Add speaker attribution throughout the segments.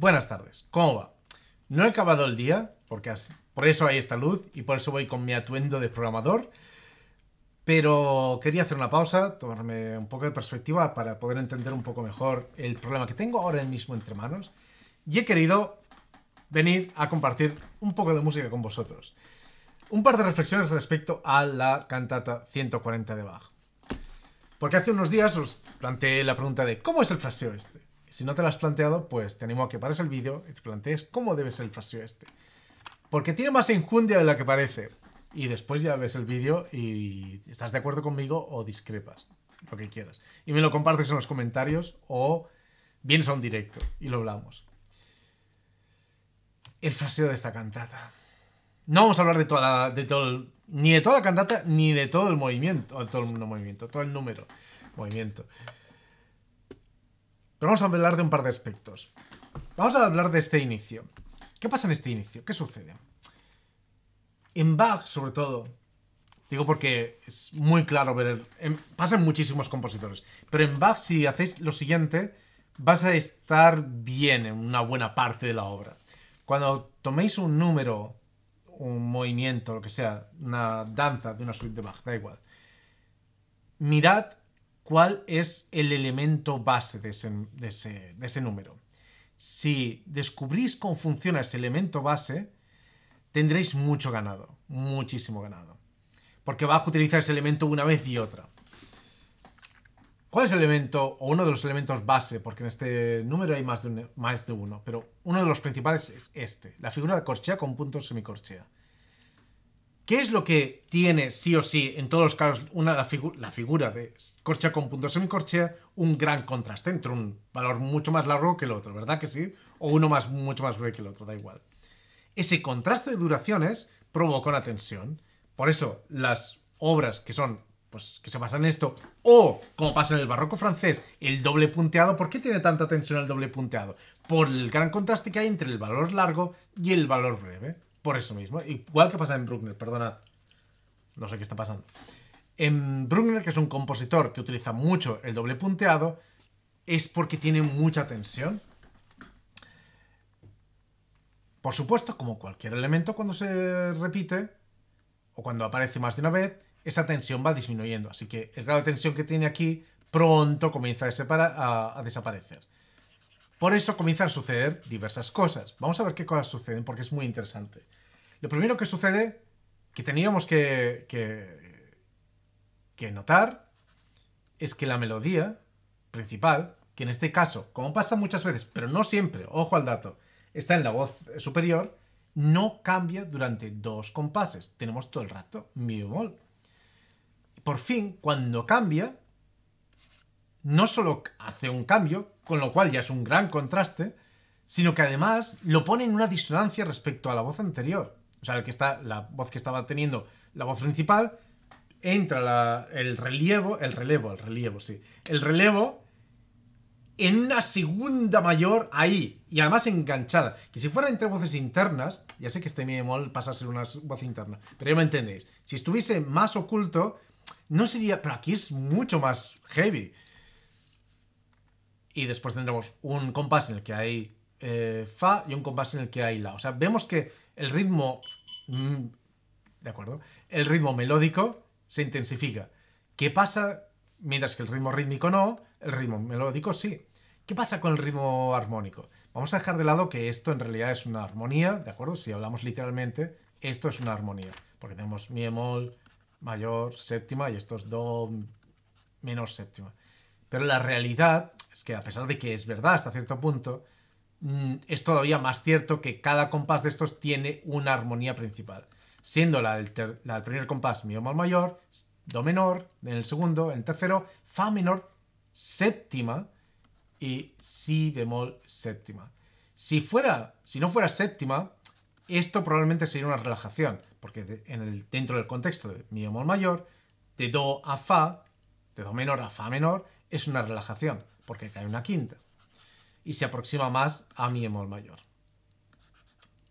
Speaker 1: Buenas tardes, ¿cómo va? No he acabado el día, porque por eso hay esta luz y por eso voy con mi atuendo de programador, pero quería hacer una pausa, tomarme un poco de perspectiva para poder entender un poco mejor el problema que tengo ahora mismo entre manos y he querido venir a compartir un poco de música con vosotros. Un par de reflexiones respecto a la cantata 140 de Bach. Porque hace unos días os planteé la pregunta de ¿cómo es el fraseo este? Si no te lo has planteado, pues te animo a que pares el vídeo y te plantees cómo debe ser el fraseo este. Porque tiene más enjundia de la que parece. Y después ya ves el vídeo y estás de acuerdo conmigo o discrepas, lo que quieras. Y me lo compartes en los comentarios o vienes a un directo y lo hablamos. El fraseo de esta cantata. No vamos a hablar de toda la, todo ni de toda la cantata ni de todo el movimiento, todo el movimiento, todo el número, movimiento. Pero vamos a hablar de un par de aspectos. Vamos a hablar de este inicio. ¿Qué pasa en este inicio? ¿Qué sucede? En Bach, sobre todo, digo porque es muy claro ver. Pasan en, muchísimos compositores. Pero en Bach, si hacéis lo siguiente, vas a estar bien en una buena parte de la obra. Cuando toméis un número, un movimiento, lo que sea, una danza de una suite de Bach, da igual, mirad cuál es el elemento base de ese, número. Si descubrís cómo funciona ese elemento base, tendréis mucho ganado, muchísimo ganado. Porque vas a utilizar ese elemento una vez y otra. ¿Cuál es el elemento o uno de los elementos base? Porque en este número hay más de, más de uno, pero uno de los principales es este, la figura de corchea con puntos semicorchea. ¿Qué es lo que tiene sí o sí, en todos los casos, una, la, figura de corchea con punto semicorchea? Un gran contraste entre un valor mucho más largo que el otro, ¿verdad que sí? O uno más, mucho más breve que el otro, da igual. Ese contraste de duraciones provoca una tensión. Por eso, las obras que son, pues, que se basan en esto, o, como pasa en el barroco francés, el doble punteado, ¿por qué tiene tanta tensión el doble punteado? Por el gran contraste que hay entre el valor largo y el valor breve. Por eso mismo. Igual que pasa en Bruckner, perdonad. No sé qué está pasando. En Bruckner, que es un compositor que utiliza mucho el doble punteado, es porque tiene mucha tensión. Por supuesto, como cualquier elemento, cuando se repite o cuando aparece más de una vez, esa tensión va disminuyendo. Así que el grado de tensión que tiene aquí pronto comienza a, desaparecer. Por eso comienzan a suceder diversas cosas. Vamos a ver qué cosas suceden porque es muy interesante. Lo primero que sucede, que teníamos que, que, notar, es que la melodía principal, que en este caso, como pasa muchas veces, pero no siempre, ojo al dato, está en la voz superior, no cambia durante dos compases. Tenemos todo el rato mi Y Por fin, cuando cambia, no solo hace un cambio, con lo cual ya es un gran contraste, sino que además lo pone en una disonancia respecto a la voz anterior. O sea, el que está, la voz que estaba teniendo la voz principal, entra el relevo, el relevo, el relevo, sí, el relevo en una segunda mayor ahí, y además enganchada. Que si fuera entre voces internas, ya sé que este mi bemol pasa a ser una voz interna, pero ya me entendéis. Si estuviese más oculto, no sería, pero aquí es mucho más heavy y después tendremos un compás en el que hay eh, fa y un compás en el que hay la. O sea, vemos que el ritmo, mm, de acuerdo, el ritmo melódico se intensifica. ¿Qué pasa? Mientras que el ritmo rítmico no, el ritmo melódico sí. ¿Qué pasa con el ritmo armónico? Vamos a dejar de lado que esto en realidad es una armonía, ¿de acuerdo? Si hablamos literalmente, esto es una armonía, porque tenemos mi bemol, mayor, séptima y estos es do, menor séptima. Pero la realidad es que a pesar de que es verdad hasta cierto punto, mm, es todavía más cierto que cada compás de estos tiene una armonía principal, siendo la del, primer compás mi bemol mayor, do menor, en el segundo, en el tercero, fa menor séptima y si bemol séptima. Si fuera, si no fuera séptima, esto probablemente sería una relajación, porque en el, dentro del contexto de mi bemol mayor, de do a fa, de do menor a fa menor, es una relajación, porque cae una quinta. Y se aproxima más a mi emol mayor.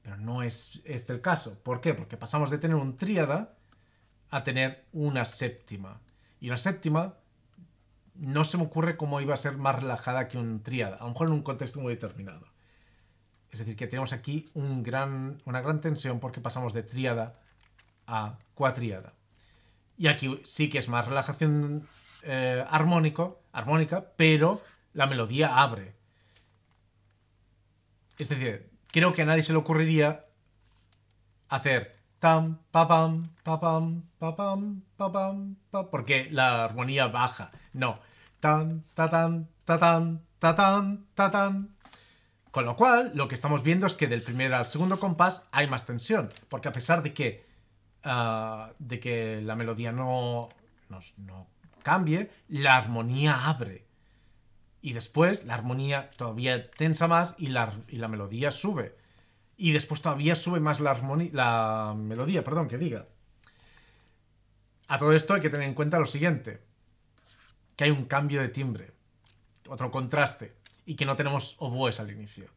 Speaker 1: Pero no es este el caso. ¿Por qué? Porque pasamos de tener un tríada a tener una séptima. Y una séptima no se me ocurre cómo iba a ser más relajada que un tríada, a lo mejor en un contexto muy determinado. Es decir, que tenemos aquí un gran, una gran tensión porque pasamos de tríada a cuatriada. Y aquí sí que es más relajación eh, armónico, armónica, pero la melodía abre. Es decir, creo que a nadie se le ocurriría hacer tam, pa pam, pa pam, pa pa porque la armonía baja. No. Tan, ta tan, ta tan, ta Con lo cual, lo que estamos viendo es que del primer al segundo compás hay más tensión, porque a pesar de que, ah, de que la melodía no, nos no cambie, la armonía abre. Y después la armonía todavía tensa más y la, melodía sube. Y después todavía sube más la, la melodía, perdón, que diga. A todo esto hay que tener en cuenta lo siguiente, que hay un cambio de timbre, otro contraste, y que no tenemos oboes al inicio.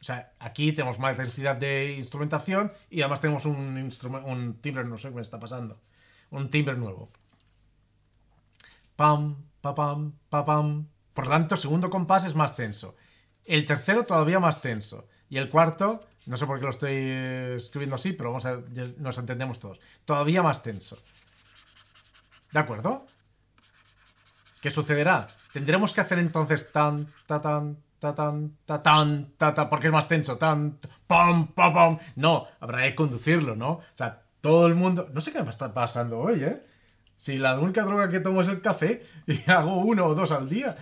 Speaker 1: O sea, aquí tenemos más densidad de instrumentación y además tenemos un, un timbre, no sé qué está pasando, un timbre nuevo. Pam, pa pam, pa pam. Por lo tanto, segundo compás es más tenso. El tercero todavía más tenso. Y el cuarto, no sé por qué lo estoy escribiendo así, pero vamos a, nos entendemos todos. Todavía más tenso. ¿De acuerdo? ¿Qué sucederá? Tendremos que hacer entonces tan, ta, tan, ta, tan, ta, tan, ta, porque es más tenso. Tan, pam, pam, pam. No, habrá que conducirlo, ¿no? O sea, todo el mundo. No sé qué me está pasando hoy, ¿eh? Si la única droga que tomo es el café y hago uno o dos al día.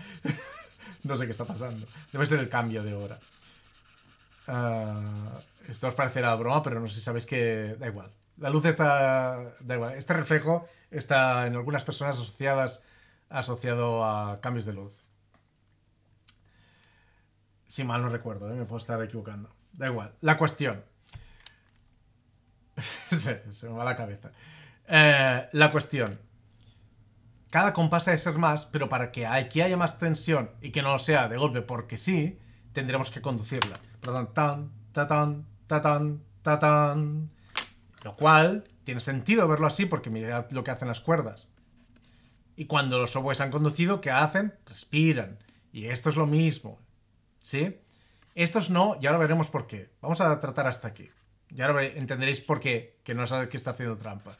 Speaker 1: no sé qué está pasando. Debe ser el cambio de hora. Ah, esto os parecerá broma, pero no sé si sabéis que da igual. La luz está... da igual. Este reflejo está en algunas personas asociadas asociado a cambios de luz. Si mal no recuerdo, ¿eh? me puedo estar equivocando. Da igual. La cuestión. se me va la cabeza. Eh, la cuestión. Cada compás ha de ser más, pero para que aquí haya más tensión y que no sea de golpe porque sí, tendremos que conducirla. Tan, tan, tan, tan, Lo cual tiene sentido verlo así porque mira lo que hacen las cuerdas. Y cuando los oboes han conducido, ¿qué hacen? Respiran. Y esto es lo mismo. ¿Sí? Estos no, y ahora veremos por qué. Vamos a tratar hasta aquí. Y ahora entenderéis por qué, que no sabe que está haciendo trampa.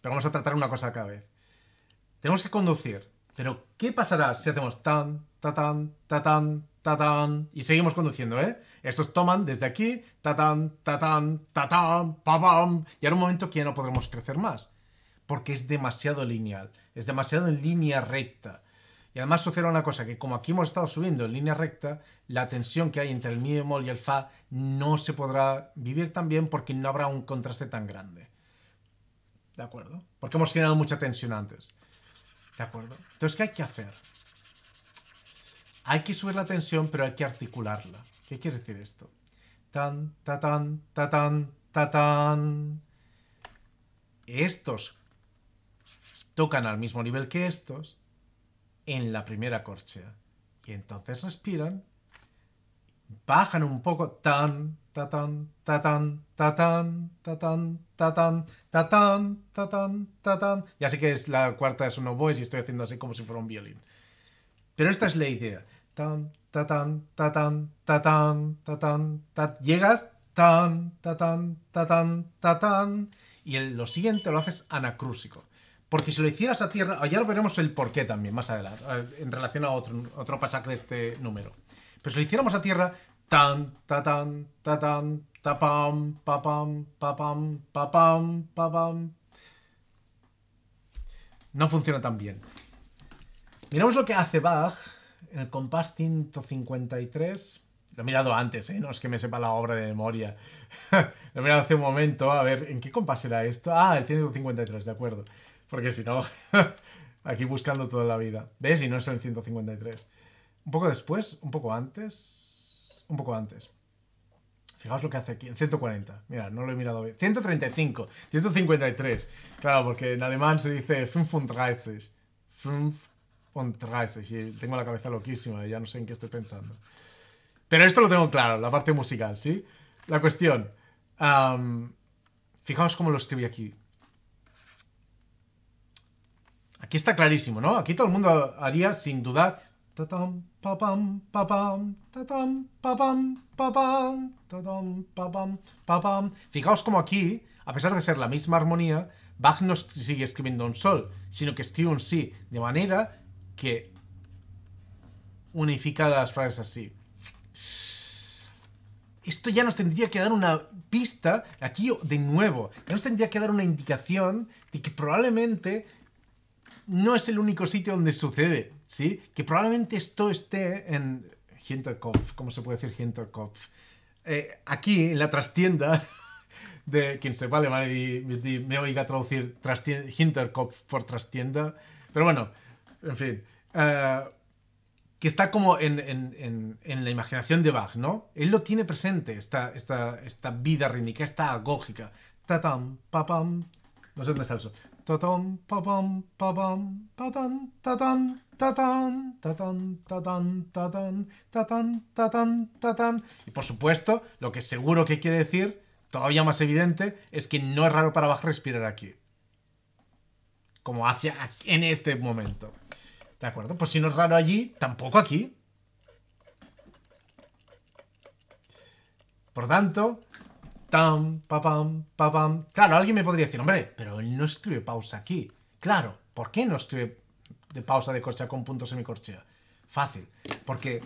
Speaker 1: Pero vamos a tratar una cosa a cada vez. Tenemos que conducir. Pero, ¿qué pasará si hacemos tan, ta tan, ta tan, ta tan? Y seguimos conduciendo, ¿eh? Estos toman desde aquí, ta tan, ta tan, ta tan, pa pam. Y ahora un momento que ya no podremos crecer más. Porque es demasiado lineal. Es demasiado en línea recta. Y además sucede una cosa, que como aquí hemos estado subiendo en línea recta, la tensión que hay entre el mi bemol y el fa no se podrá vivir tan bien porque no habrá un contraste tan grande. ¿De acuerdo? Porque hemos generado mucha tensión antes. ¿De acuerdo? Entonces, ¿qué hay que hacer? Hay que subir la tensión, pero hay que articularla. ¿Qué quiere decir esto? Tan, ta, tan, ta, tan, ta, tan. Estos tocan al mismo nivel que estos en la primera corchea. Y entonces respiran bajan un poco, tan, ta ta ta ta Ya sé que es la cuarta de voice y estoy haciendo así como si fuera un violín. Pero esta es la idea. Tan, tan tan tan tan ta Llegas, tan, tan ta tan Y lo siguiente lo haces anacrúsico. Porque si lo hicieras a tierra, ya lo veremos el porqué también más adelante, en relación a otro, otro pasaje de este número. Pero si lo hiciéramos a tierra, tan, ta, tan, ta, tan, ta, pam, pa, pam, pa, pam, pa, pam, pa, pam. No funciona tan bien. Miramos lo que hace Bach en el compás 153. Lo he mirado antes, ¿eh? No es que me sepa la obra de memoria. lo he mirado hace un momento. A ver, ¿en qué compás era esto? Ah, el 153, de acuerdo. Porque si no, aquí buscando toda la vida. ¿Ves? Y no es el 153. Un poco después, un poco antes. Un poco antes. Fijaos lo que hace aquí, en 140. Mira, no lo he mirado bien. 135, 153. Claro, porque en alemán se dice und 35. Y tengo la cabeza loquísima, ya no sé en qué estoy pensando. Pero esto lo tengo claro, la parte musical, ¿sí? La cuestión. fijaos cómo lo escribí aquí. Aquí está clarísimo, ¿no? Aquí todo el mundo haría, sin dudar, Fijaos como aquí, a pesar de ser la misma armonía, Bach no sigue escribiendo un sol, sino que escribe un si, de manera que unifica las frases así. Esto ya nos tendría que dar una pista, aquí de nuevo, ya nos tendría que dar una indicación de que probablemente no es el único sitio donde sucede ¿sí? Que probablemente esto esté en Hinterkopf, ¿cómo se puede decir Hinterkopf? Eh, aquí, en la trastienda de quien sepa vale y, me oiga traducir Hinterkopf por trastienda, pero bueno, en fin. Eh, que está como en, en, en, en, la imaginación de Bach, ¿no? Él lo tiene presente, esta, esta, esta vida rítmica, esta agógica. Tatam, papam. No sé dónde está el son. Tatam, papam, papam, patam, tatam. Y por supuesto, lo que seguro que quiere decir, todavía más evidente, es que no es raro para bajar respirar aquí. Como hacia en este momento. ¿De acuerdo? Pues si no es raro allí, tampoco aquí. Por tanto, tam, Claro, alguien me podría decir, hombre, pero él no escribe pausa aquí. Claro, ¿por qué no escribe de pausa de corchea con punto semicorchea. Fácil. Porque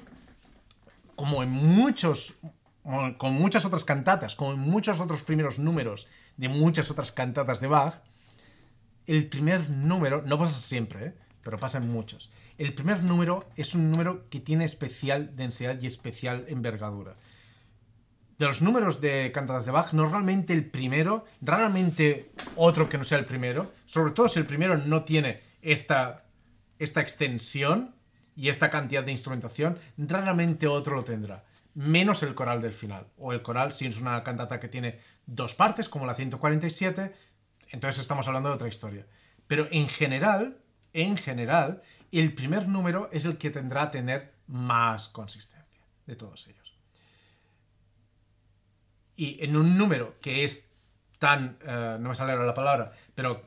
Speaker 1: como en muchos, con muchas otras cantatas, como en muchos otros primeros números de muchas otras cantatas de Bach, el primer número, no pasa siempre, ¿eh? pero pasa en muchos, el primer número es un número que tiene especial densidad y especial envergadura. De los números de cantatas de Bach, normalmente el primero, raramente otro que no sea el primero, sobre todo si el primero no tiene esta esta extensión y esta cantidad de instrumentación, raramente otro lo tendrá, menos el coral del final. O el coral, si es una cantata que tiene dos partes, como la 147, entonces estamos hablando de otra historia. Pero en general, en general, el primer número es el que tendrá a tener más consistencia de todos ellos. Y en un número que es tan, eh, no me sale ahora la palabra, pero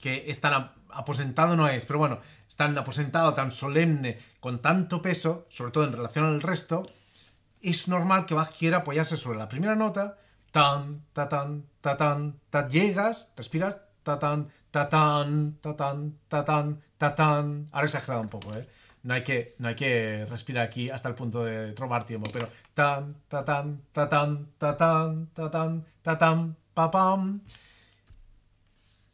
Speaker 1: que es tan aposentado no es, pero bueno, tan aposentado, tan solemne, con tanto peso, sobre todo en relación al resto, es normal que Bach quiera apoyarse sobre la primera nota, tan, ta, tan, ta, tan, llegas, respiras, ta, tan, ta, tan, ta, tan, ta, tan, ta, tan. Ahora he exagerado un poco, ¿eh? No hay, que, no hay que respirar aquí hasta el punto de robar tiempo, pero tan, ta, tan, ta, tan, ta, tan, ta, tan, ta, tan, pa, pam.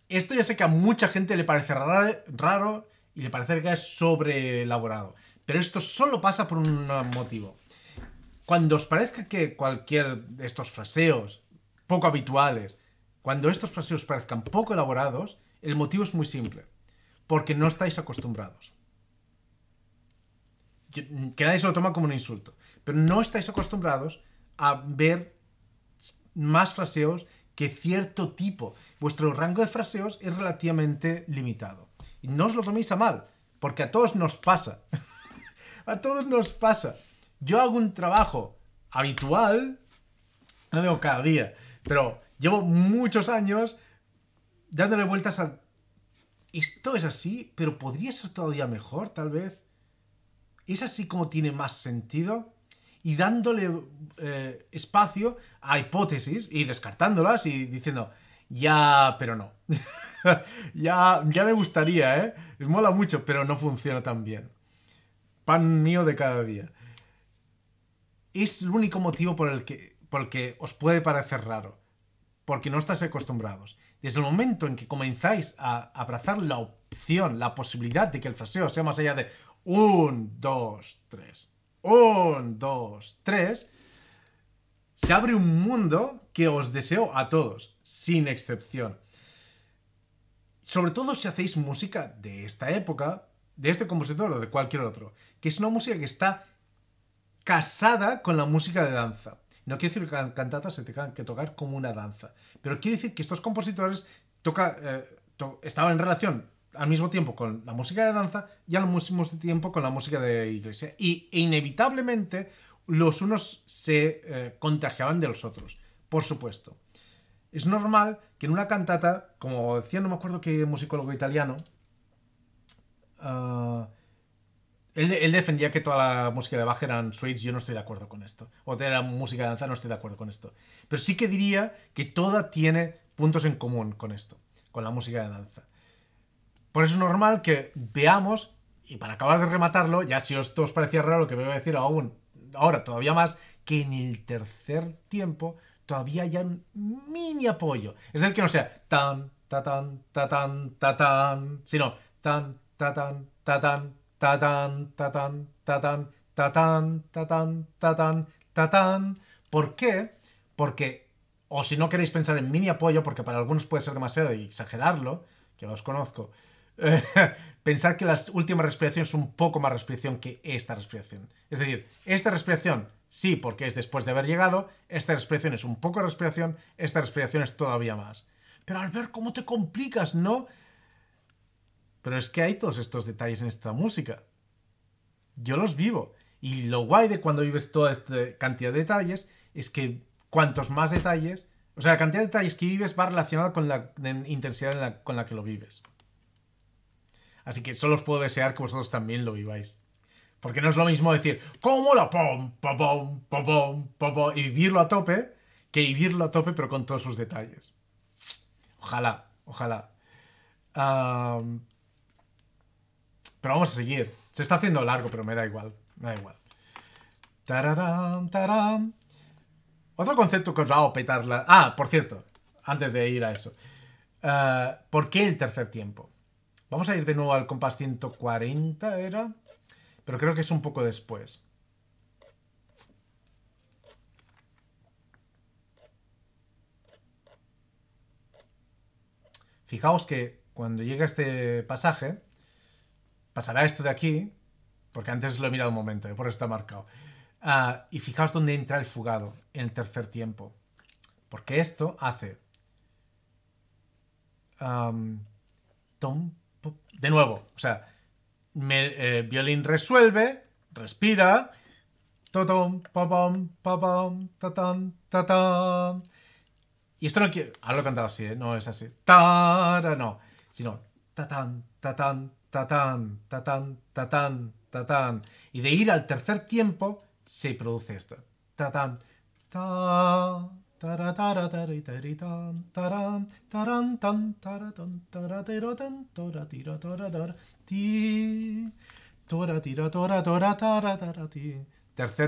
Speaker 1: Esto ya sé que a mucha gente le parece raro, y le parece que es sobreelaborado. Pero esto solo pasa por un motivo. Cuando os parezca que cualquier de estos fraseos poco habituales, cuando estos fraseos parezcan poco elaborados, el motivo es muy simple. Porque no estáis acostumbrados. Que nadie se lo toma como un insulto. Pero no estáis acostumbrados a ver más fraseos que cierto tipo. Vuestro rango de fraseos es relativamente limitado. Y no os lo toméis a mal, porque a todos nos pasa. a todos nos pasa. Yo hago un trabajo habitual, no digo cada día, pero llevo muchos años dándole vueltas a... Esto es así, pero podría ser todavía mejor, tal vez. Es así como tiene más sentido. Y dándole eh, espacio a hipótesis y descartándolas y diciendo, ya, pero no. ya, ya me gustaría, ¿eh? Mola mucho, pero no funciona tan bien. Pan mío de cada día. Es el único motivo por el que, porque os puede parecer raro, porque no estáis acostumbrados. Desde el momento en que comenzáis a abrazar la opción, la posibilidad de que el fraseo sea más allá de un, dos, tres, un, dos, tres, se abre un mundo que os deseo a todos sin excepción. Sobre todo si hacéis música de esta época, de este compositor o de cualquier otro, que es una música que está casada con la música de danza. No quiere decir que cantatas se tenga que tocar como una danza, pero quiere decir que estos compositores toca, eh, estaban en relación al mismo tiempo con la música de danza y al mismo tiempo con la música de iglesia. Y inevitablemente los unos se eh, contagiaban de los otros, por supuesto es normal que en una cantata, como decía, no me acuerdo qué musicólogo italiano, ah, él, defendía que toda la música de Bach eran suites, yo no estoy de acuerdo con esto. O de la música de danza, no estoy de acuerdo con esto. Pero sí que diría que toda tiene puntos en común con esto, con la música de danza. Por eso es normal que veamos, y para acabar de rematarlo, ya si esto os parecía raro lo que voy a decir aún, ahora todavía más, que en el tercer tiempo todavía hay un mini apoyo. Es decir, que no sea tan, ta tan, ta tan, tan, sino tan, ta tan, ta tan, ta tan, ta tan, ta tan, ta tan, ta tan, ta tan, tan. ¿Por qué? Porque, o si no queréis pensar en mini apoyo, porque para algunos puede ser demasiado y exagerarlo, que os conozco, pensad que la última respiración es un poco más respiración que esta respiración. Es decir, esta respiración Sí, porque es después de haber llegado, esta respiración es un poco de respiración, esta respiración es todavía más. Pero al ver cómo te complicas, ¿no? Pero es que hay todos estos detalles en esta música. Yo los vivo. Y lo guay de cuando vives toda esta cantidad de detalles es que cuantos más detalles, o sea, la cantidad de detalles que vives va relacionada con la intensidad con la que lo vives. Así que solo os puedo desear que vosotros también lo viváis. Porque no es lo mismo decir, ¿cómo la pom, pom, pom, pom, y vivirlo a tope, que vivirlo a tope pero con todos sus detalles. Ojalá, ojalá. pero vamos a seguir. Se está haciendo largo, pero me da igual. Me da igual. Tararán, Otro concepto que os va a petar la... Ah, por cierto, antes de ir a eso. Eh, ¿Por qué el tercer tiempo? Vamos a ir de nuevo al compás 140, ¿era? Pero creo que es un poco después. Fijaos que cuando llega este pasaje, pasará esto de aquí, porque antes lo he mirado un momento, eh, por eso está marcado. Ah, y fijaos dónde entra el fugado, en el tercer tiempo. Porque esto hace... de nuevo, o sea, me, eh, violín resuelve, respira, Totom, papam, papam, tatán, tatán. Y esto no quiero. Ahora lo cantado así, ¿eh? No es así. Tara, no. Sino tatán, tatán, tatán, tatán, tatán, tatán. Y de ir al tercer tiempo se produce esto. Tatán, ta. Tercer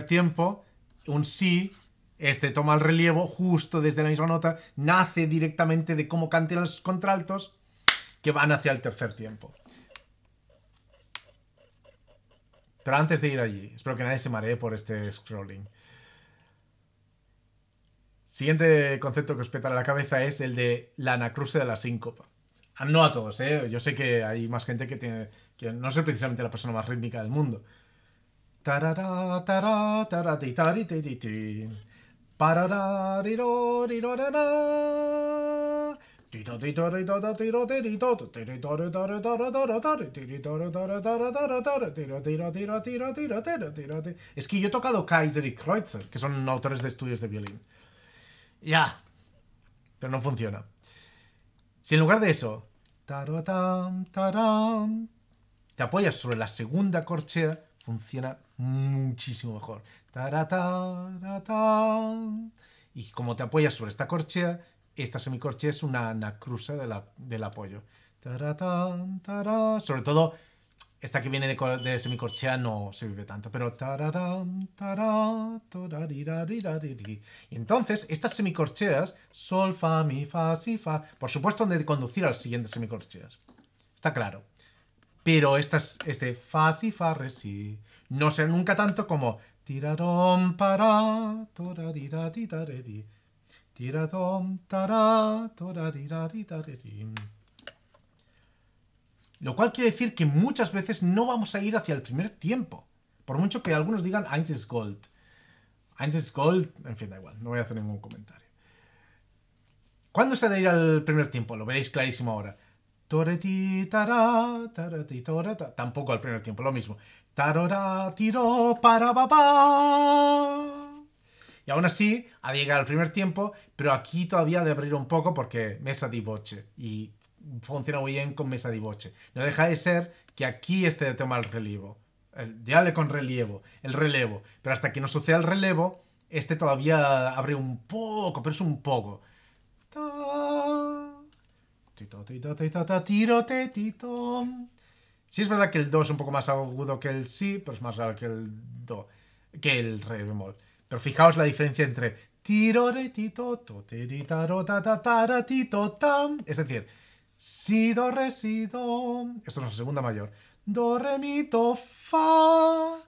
Speaker 1: tiempo, un sí, este toma el relieve, justo desde la misma nota, nace directamente de cómo canten los contraltos que van hacia el tercer tiempo. Pero antes de ir allí, espero que nadie se maree por este scrolling. Siguiente concepto que os peta la cabeza es el de la anacruse de la síncopa. No a todos, Yo sé que hay más gente que tiene. que no soy precisamente la persona más rítmica del mundo. es que yo he tocado Kaiser y Kreutzer, que son autores de estudios de violín. Ya. Pero no funciona. Si en lugar de eso, te apoyas sobre la segunda corchea, funciona muchísimo mejor. Y como te apoyas sobre esta corchea, esta semicorchea es una anacrusa del apoyo. Sobre todo esta que viene de, semicorchea no se vive tanto, pero... Y entonces, estas semicorcheas, sol, fa, mi, fa, si, fa, por supuesto han de conducir al siguiente semicorcheas. Está claro. Pero estas, este fa, si, fa, re, si, no sé nunca tanto como... para, tira, lo cual quiere decir que muchas veces no vamos a ir hacia el primer tiempo. Por mucho que algunos digan Eins Gold. Eins Gold, en fin, da igual, no voy a hacer ningún comentario. ¿Cuándo se ha de ir al primer tiempo? Lo veréis clarísimo ahora. Tampoco al primer tiempo, lo mismo. Tarora, tiro, para, Y aún así, ha de llegar al primer tiempo, pero aquí todavía ha de abrir un poco porque mesa di Y funciona muy bien con Mesa de Boche. No deja de ser que aquí este tema el relevo. El, ya con relevo, el relevo. Pero hasta que no suceda el relevo, este todavía abre un poco, pero es un poco. Sí es verdad que el do es un poco más agudo que el si, pero es más raro que el do, que el re bemol. Pero fijaos la diferencia entre Es decir, si, do, re, si, do. Esto es la segunda mayor. Do, re, mi, do, fa.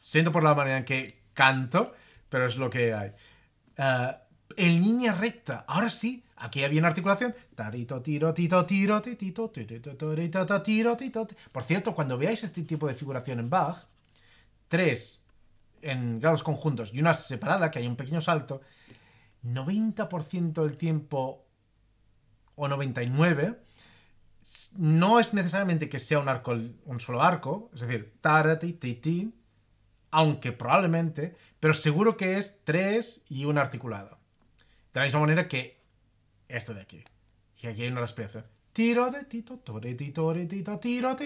Speaker 1: Siento por la manera en que canto, pero es lo que hay. Eh, en línea recta. Ahora sí, aquí había una articulación. Por cierto, cuando veáis este tipo de figuración en Bach, tres en grados conjuntos y una separada, que hay un pequeño salto, 90% del tiempo o 99%, no es necesariamente que sea un arco, un solo arco, es decir, tarati, titi, aunque probablemente, pero seguro que es tres y un articulado. De la misma manera que esto de aquí. Y aquí hay una respiración. Tiro de tito, tito, tiro,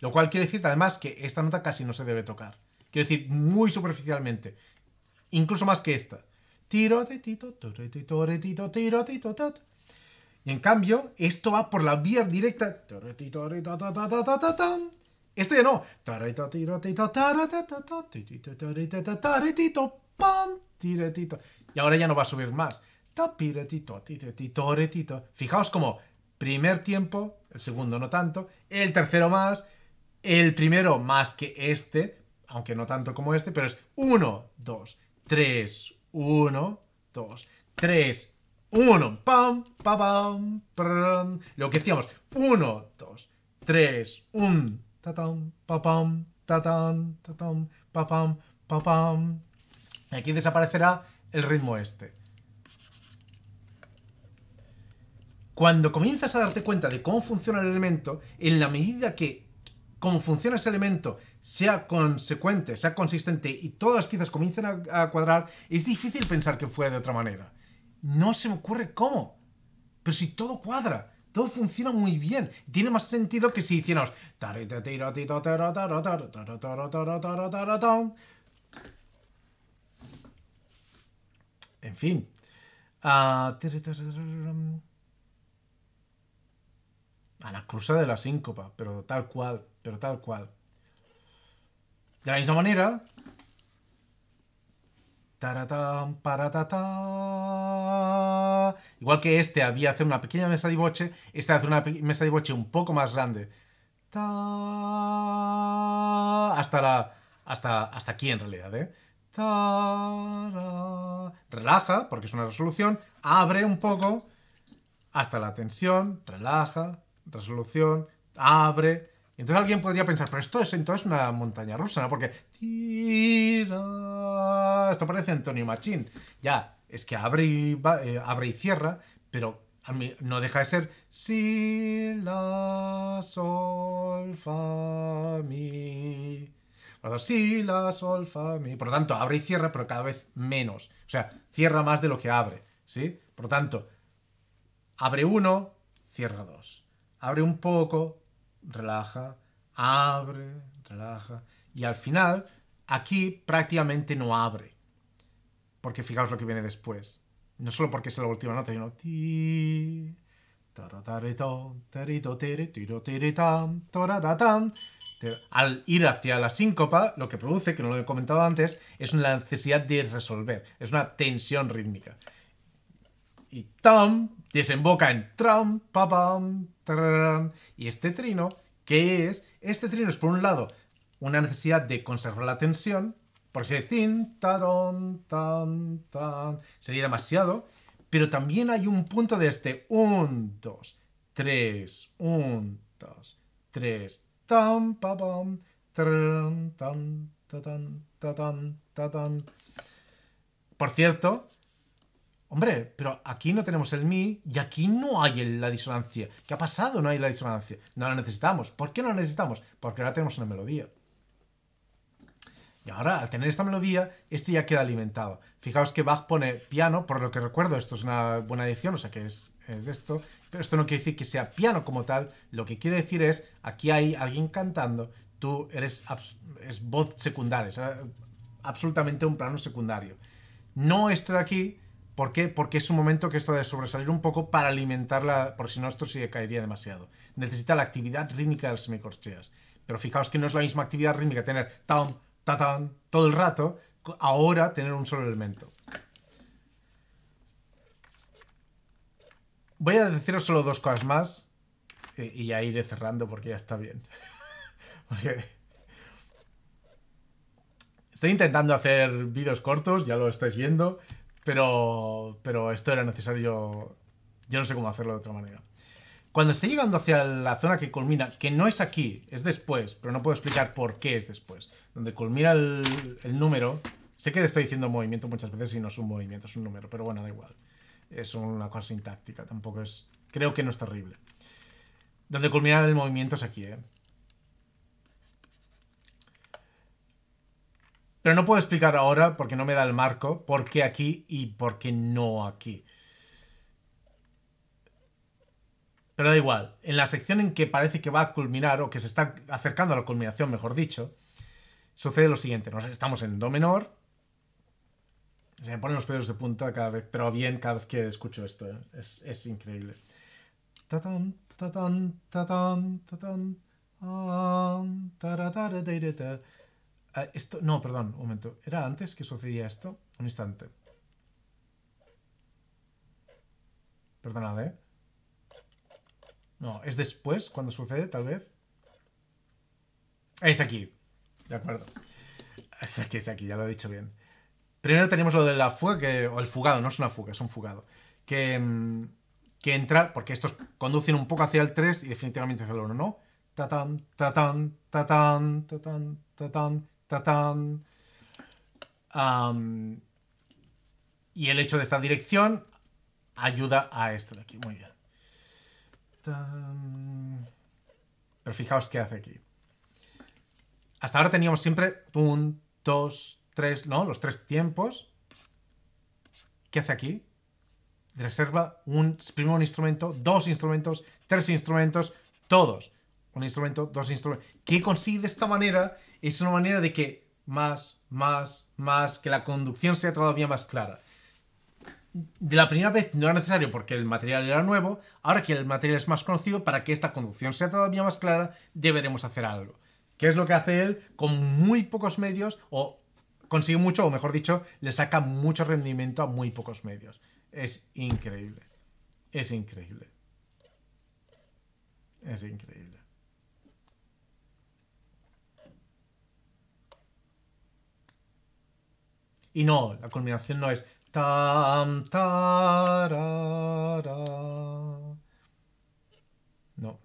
Speaker 1: Lo cual quiere decir además que esta nota casi no se debe tocar. Quiere decir muy superficialmente. Incluso más que esta. Tiro, titito, tito tiro, tiro, tito Y en cambio, esto va por la vía directa. Esto ya no. Y ahora ya no va a subir más. Fijaos como primer tiempo, el segundo no tanto, el tercero más, el primero más que este, aunque no tanto como este, pero es 1, 2, 3, 1, 2, 3, 1, pam, pam, pam, pam. Lo que decíamos, 1, 2, 3, 1, tatam, papam, tatam, tatam, pam. Y Aquí desaparecerá el ritmo este. Cuando comienzas a darte cuenta de cómo funciona el elemento, en la medida que como funciona ese elemento sea consecuente, sea consistente y todas las piezas comiencen a, cuadrar, es difícil pensar que fue de otra manera. No se me ocurre cómo. Pero si todo cuadra, todo funciona muy bien. Tiene más sentido que si hicieramos... En fin. Ah, a la cruza de la síncopa, pero tal cual pero tal cual. De la misma manera, Igual que este había hecho una pequeña mesa de boche, este hace una mesa de boche un poco más grande. Ta, hasta la. Hasta, hasta aquí en realidad, ¿eh? Ta, relaja, porque es una resolución. Abre un poco hasta la tensión. Relaja, resolución, abre. Entonces alguien podría pensar, pero esto es entonces una montaña rusa, ¿no? Porque... Esto parece Antonio Machín. Ya, es que abre y, eh, abre y cierra, pero no deja de ser si la solfa mi si la sol mi por lo tanto abre y cierra pero cada vez menos o sea cierra más de lo que abre sí por lo tanto abre uno cierra dos abre un poco relaja, abre, relaja. Y al final, aquí prácticamente no abre. Porque fijaos lo que viene después. No solo porque es la última nota, sino... Al ir hacia la síncopa, lo que produce, que no lo he comentado antes, es una necesidad de resolver, es una tensión rítmica. Y tam desemboca en tram, pam y este trino, ¿qué es? Este trino es, por un lado, una necesidad de conservar la tensión, por si tin, tan, tan, tan, sería demasiado, pero también hay un punto de este un, dos tres un, dos tres tan, pa, tan, tan, tan, tan, tan, tan. Por cierto, Hombre, pero aquí no tenemos el mi y aquí no hay la disonancia. ¿Qué ha pasado? No hay la disonancia. No la necesitamos. ¿Por qué no la necesitamos? Porque ahora tenemos una melodía. Y ahora, al tener esta melodía, esto ya queda alimentado. Fijaos que Bach pone piano, por lo que recuerdo, esto es una buena edición, o sea que es, esto, pero esto no quiere decir que sea piano como tal, lo que quiere decir es, aquí hay alguien cantando, tú eres es voz secundaria, absolutamente un plano secundario. No esto de aquí, ¿Por qué? Porque es un momento que esto debe sobresalir un poco para alimentarla, porque si no esto se caería demasiado. Necesita la actividad rítmica de las semicorcheas. Pero fijaos que no es la misma actividad rítmica tener tan, ta tan, todo el rato, ahora tener un solo elemento. Voy a deciros solo dos cosas más eh, y ya iré cerrando porque ya está bien. estoy intentando hacer vídeos cortos, ya lo estáis viendo, pero, pero esto era necesario. Yo no sé cómo hacerlo de otra manera. Cuando esté llegando hacia la zona que culmina, que no es aquí, es después, pero no puedo explicar por qué es después, donde culmina el, número, sé que estoy diciendo movimiento muchas veces y no es un movimiento, es un número, pero bueno, da igual. Es una cosa sintáctica, tampoco es... Creo que no es terrible. Donde culmina el movimiento es aquí, ¿eh? Pero no puedo explicar ahora, porque no me da el marco, por qué aquí y por qué no aquí. Pero da igual, en la sección en que parece que va a culminar, o que se está acercando a la culminación, mejor dicho, sucede lo siguiente. estamos en Do menor. Se me ponen los pelos de punta cada vez, pero bien cada vez que escucho esto. ¿eh? es, increíble. Ah, esto, no, perdón, un momento. ¿Era antes que sucedía esto? Un instante. Perdonad, ¿eh? No, es después cuando sucede, tal vez. Es aquí. De acuerdo. Es aquí, es aquí, ya lo he dicho bien. Primero tenemos lo de la fuga, o el fugado, no es una fuga, es un fugado. Que, mm, que entra, porque estos conducen un poco hacia el 3 y definitivamente hacia el 1, ¿no? Tatán, tatán, tatán, tatán, tatán, y el hecho de esta dirección ayuda a esto de aquí. Muy bien. Pero fijaos qué hace aquí. Hasta ahora teníamos siempre un, dos, tres, ¿no? Los tres tiempos. ¿Qué hace aquí? Reserva un, primero un instrumento, dos instrumentos, tres instrumentos, todos un instrumento, dos instrumentos, ¿Qué consigue de esta manera es una manera de que más, más, más, que la conducción sea todavía más clara. De la primera vez no era necesario porque el material era nuevo, ahora que el material es más conocido, para que esta conducción sea todavía más clara, deberemos hacer algo. ¿Qué es lo que hace él con muy pocos medios o consigue mucho, o mejor dicho, le saca mucho rendimiento a muy pocos medios? Es increíble. Es increíble. Es increíble. Y no, la culminación no es No.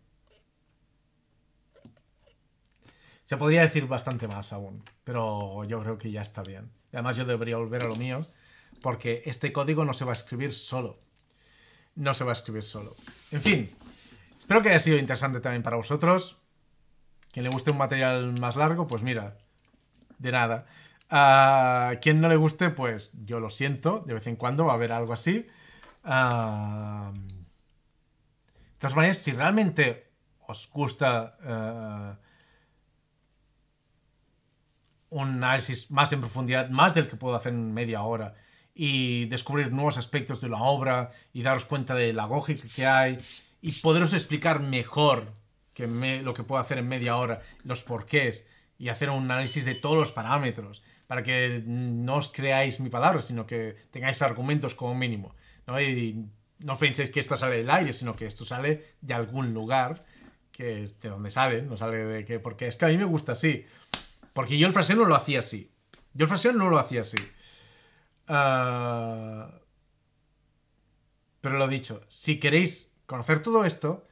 Speaker 1: Se podría decir bastante más aún, pero yo creo que ya está bien. además yo debería volver a lo mío, porque este código no se va a escribir solo. No se va a escribir solo. En fin, espero que haya sido interesante también para vosotros. Quien le guste un material más largo, pues mira, de nada. A quien no le guste, pues yo lo siento, de vez en cuando va a haber algo así. de todas maneras, si realmente os gusta eh, un análisis más en profundidad, más del que puedo hacer en media hora, y descubrir nuevos aspectos de la obra y daros cuenta de la lógica que hay y poderos explicar mejor que lo que puedo hacer en media hora, los porqués y hacer un análisis de todos los parámetros para que no os creáis mi palabra, sino que tengáis argumentos como mínimo. ¿no? Y no penséis que esto sale del aire, sino que esto sale de algún lugar, que es de donde sale, no sale de que... Porque es que a mí me gusta así. Porque yo el fraseo no lo hacía así. Yo el fraseo no lo hacía así. Ah, pero lo dicho, si queréis conocer todo esto,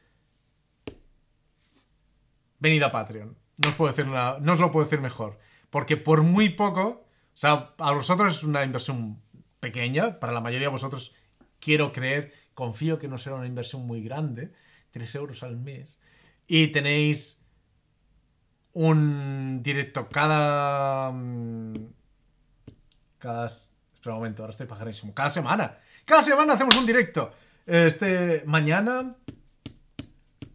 Speaker 1: venid a Patreon. No os, puedo decir no os lo puedo decir mejor. Porque por muy poco, o sea, a vosotros es una inversión pequeña, para la mayoría de vosotros quiero creer, confío que no será una inversión muy grande, 3 euros al mes, y tenéis un directo cada... Mm, cada... espera un momento, ahora estoy pajarísimo, cada semana. Cada semana hacemos un directo. Este, mañana...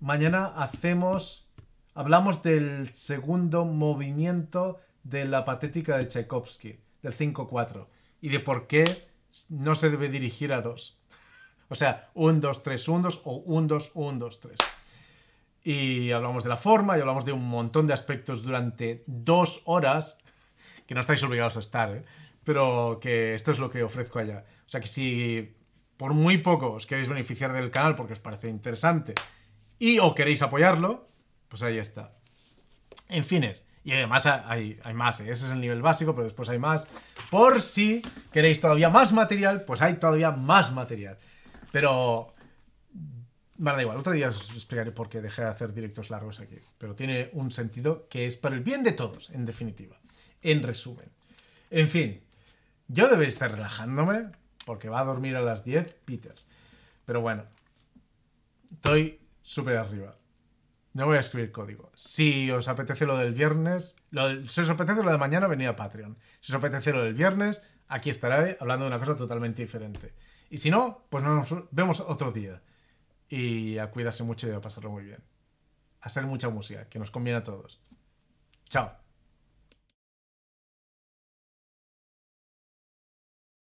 Speaker 1: Mañana hacemos... Hablamos del segundo movimiento de la patética de Tchaikovsky, del 5-4, y de por qué no se debe dirigir a dos. O sea, un dos 3, 1, dos o un 2, 1, 2, 3. Y hablamos de la forma y hablamos de un montón de aspectos durante dos horas, que no estáis obligados a estar, ¿eh? pero que esto es lo que ofrezco allá. O sea que si por muy poco os queréis beneficiar del canal porque os parece interesante y o queréis apoyarlo, pues ahí está. En fines, y además hay, más, ¿eh? ese es el nivel básico, pero después hay más. Por si queréis todavía más material, pues hay todavía más material. Pero... vale da igual, otro día os explicaré por qué dejé de hacer directos largos aquí. Pero tiene un sentido que es para el bien de todos, en definitiva. En resumen. En fin, yo debería estar relajándome porque va a dormir a las 10 Peter. Pero bueno, estoy súper arriba. No voy a escribir código. Si os apetece lo del viernes, lo si os apetece lo de mañana, venid a Patreon. Si os apetece lo del viernes, aquí estaré hablando de una cosa totalmente diferente. Y si no, pues nos vemos otro día. Y a cuidarse mucho y a pasarlo muy bien. A hacer mucha música, que nos conviene a todos. Chao.